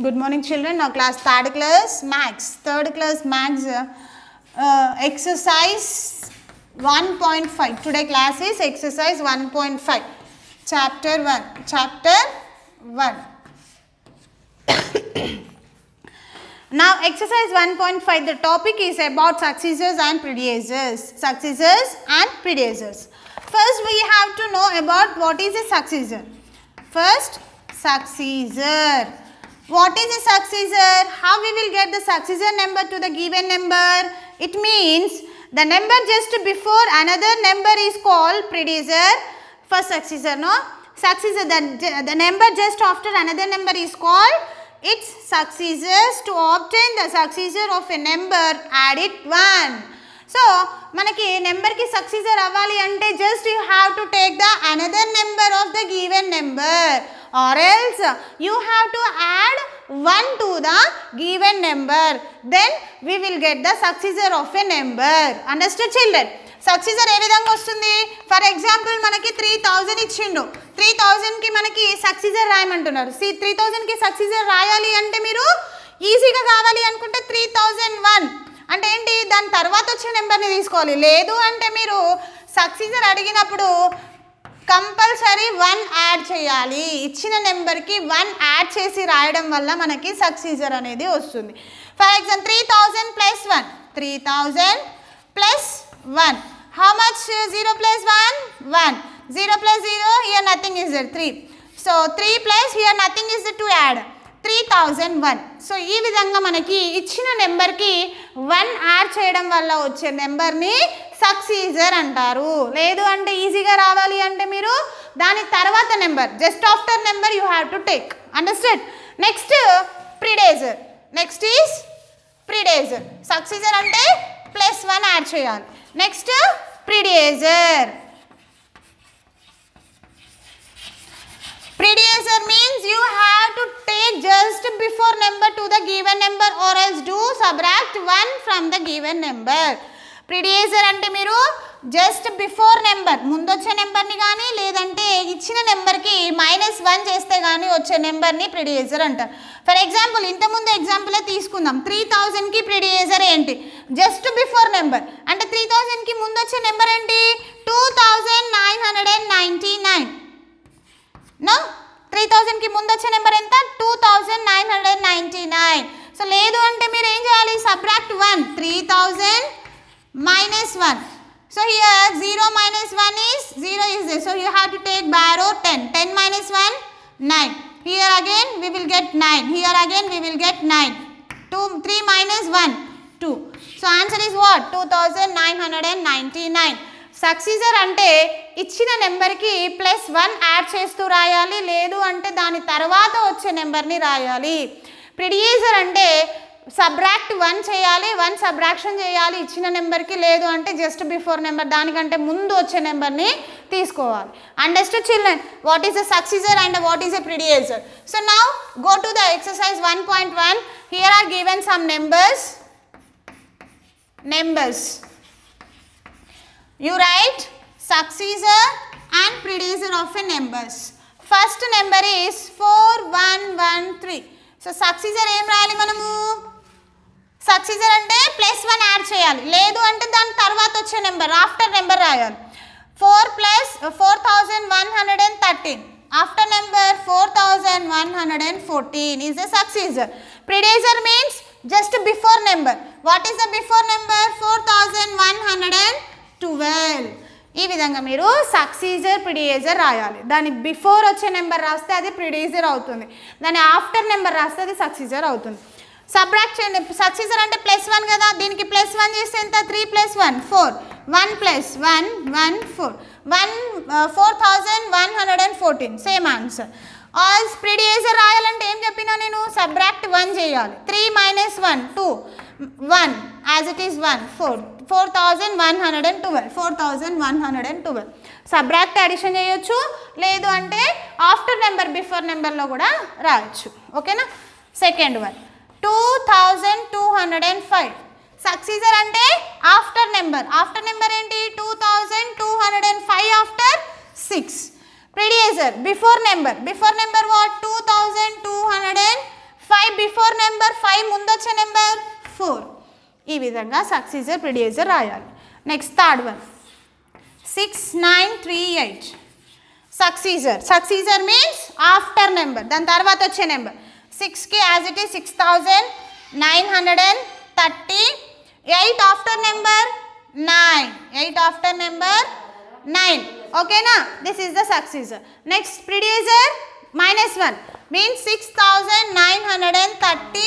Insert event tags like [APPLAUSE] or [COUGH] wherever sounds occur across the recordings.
Good morning children. Now class third class max. Third class max uh, uh exercise 1.5. Today class is exercise 1.5. Chapter 1. Chapter 1. [COUGHS] now exercise 1.5. The topic is about successors and predecessors. Successors and predecessors. First we have to know about what is a successor. First successor What is a successor? How we will get the successor number to the given number? It means the number just before another number is called predecessor first successor. No? Successor, the, the number just after another number is called its successors to obtain the successor of a number add it one So, మనకి నెంబర్కి successor అవ్వాలి అంటే just you have to take the another number of the given number or else you have to add 1 to the given number then we will get the successor of a number understood children successor ఏ విధంగా వస్తుంది for example మనకి three thousand ఇచ్చిండు three థౌజండ్కి మనకి successor రాయమంటున్నారు సి three థౌజండ్కి సక్సెసర్ రాయాలి అంటే మీరు ఈజీగా కావాలి అనుకుంటే త్రీ థౌజండ్ వన్ అంటే ఏంటి దాని తర్వాత వచ్చే నెంబర్ని తీసుకోవాలి లేదు అంటే మీరు సక్సెసర్ అడిగినప్పుడు కంపల్సరీ వన్ యాడ్ చేయాలి ఇచ్చిన నెంబర్కి వన్ యాడ్ చేసి రాయడం వల్ల మనకి సక్సీజర్ అనేది వస్తుంది for example three thousand plus one three thousand plus one how much zero plus one one zero plus zero here nothing is there three so three plus here nothing is to add three thousand one so ఈ విధంగా మనకి ఇచ్చిన నెంబర్కి one చేయడం వల్ల వచ్చే నెంబర్ని సక్సీజర్ అంటారు లేదు అంటే ఈజీగా రావాలి అంటే మీరు దాని తర్వాత number just after number you have to take understand next predecessor next is predecessor successor అంటే ప్లస్ వన్ యాడ్ చేయాలి next predecessor predecessor means you have to take just before number to the given number or else do subtract 1 from the given number. Predecessor అంటే మీరు just before number ముందొచ్చే నెంబర్ని కానీ లేదంటే ఇచ్చిన నెంబర్కి minus one చేస్తే కానీ వచ్చే నెంబర్ని ప్రిడియేసర్ అంటారు ఫర్ ఎగ్జాంపుల్ ఇంతకుముందు ఎగ్జాంపులే తీసుకుందాం త్రీ థౌజండ్కి ప్రిడియేసర్ ఏంటి జస్ట్ బిఫోర్ నెంబర్ అంటే త్రీ థౌజండ్కి వచ్చే నెంబర్ ఏంటి two thousand nine hundred and ninety nine నా త్రీ థౌజండ్కి ముందు వచ్చే నెంబర్ ఎంత two thousand nine hundred ninety nine so లేదు అంటే మీరు ఏం చేయాలి subtract one three thousand minus one so here zero minus one is zero is they so you have to take borrow ten ten minus one nine here again we will get nine here again we will get nine two three minus one two so answer is what two thousand nine hundred and ninety nine successor అంటే ఇచ్చిన నెంబర్కి plus one add చేస్తూ రాయాలి లేదు అంటే దాని తర్వాత వచ్చే నెంబర్ని రాయాలి ప్రిడియేజర్ అంటే సబ్రాక్ట్ వన్ చేయాలి వన్ సబ్రాక్షన్ చేయాలి ఇచ్చిన నెంబర్కి లేదు అంటే జస్ట్ బిఫోర్ నెంబర్ దానికంటే ముందు వచ్చే నెంబర్ని తీసుకోవాలి understood children what is a successor and what is a predecessor so now go to the exercise one point one here are given some numbers numbers you write successor and of a numbers first number is four one one three so successor ఏం రాయాలి మనము సక్సీజర్ అంటే plus one add చేయాలి లేదు అంటే దాని తర్వాత వచ్చే నెంబర్ ఆఫ్టర్ నెంబర్ రాయాలి four plus four thousand one hundred and thirteen after number four thousand one hundred and fourteen is the successor predecessor means just before number what is the before number four thousand one hundred and twelve ఈ విధంగా మీరు సక్సీజర్ predecessor రాయాలి దాని before వచ్చే number రాస్తే అది ప్రిడియేజర్ అవుతుంది దాని ఆఫ్టర్ నెంబర్ రాస్తే అది సక్సీజర్ అవుతుంది సబ్రాక్ట్ చేయండి సక్సీజర్ అంటే ప్లస్ వన్ కదా దీనికి ప్లస్ వన్ చేస్తే ఎంత three plus one four one plus one one four one four thousand one hundred and fourteen same answer also predecessor రాయాలంటే ఏం చెప్పినా నేను సబ్రాక్ట్ వన్ చేయాలి three minus one two one as it is one four four thousand one hundred and twelve four thousand one hundred and twelve subtract addition చేయొచ్చు లేదు అంటే after number before నెంబర్లో కూడా రాయొచ్చు ఓకేనా second one two thousand two hundred and five successor అంటే after number after number ఏంటి two thousand two hundred and five after six before before number number predecessor two thousand two hundred and five before number five ముందొచ్చే number four ఈ విధంగా successor predecessor రాయాలి next third one 6938 successor successor means after number then తర్వాత వచ్చే number 6 కి as it is 6938 after number 9 8 after number 9 ఓకేనా this is the successor next predecessor -1 means 6930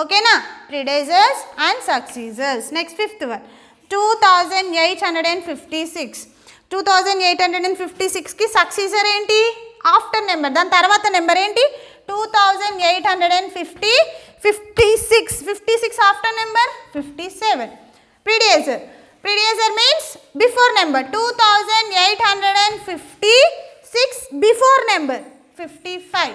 ఓకేనా predecessors and successors next fifth one two thousand eight hundred and fifty six two thousand eight hundred and fifty సిక్స్కి successor ఏంటి after number దాని తర్వాత number ఏంటి two thousand eight hundred and fifty fifty six fifty six after number fifty seven predecessor predecessor means before number two thousand eight hundred and fifty six before number fifty five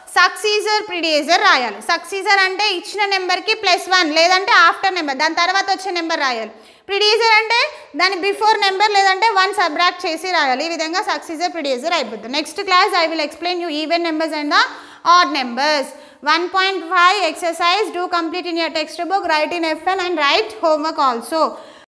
successor predecessor రాయాలి successor అంటే ఇచ్చిన నెంబర్కి plus one లేదంటే after number దాని తర్వాత వచ్చే number రాయాలి predecessor అంటే దాని బిఫోర్ నెంబర్ లేదంటే వన్ సబ్రాక్ట్ చేసి రాయాలి ఈ విధంగా సక్సీజర్ ప్రిడియేజర్ అయిపోతుంది next class I will explain you even numbers and the odd numbers one point five exercise do complete in your text book write in FL and write homework also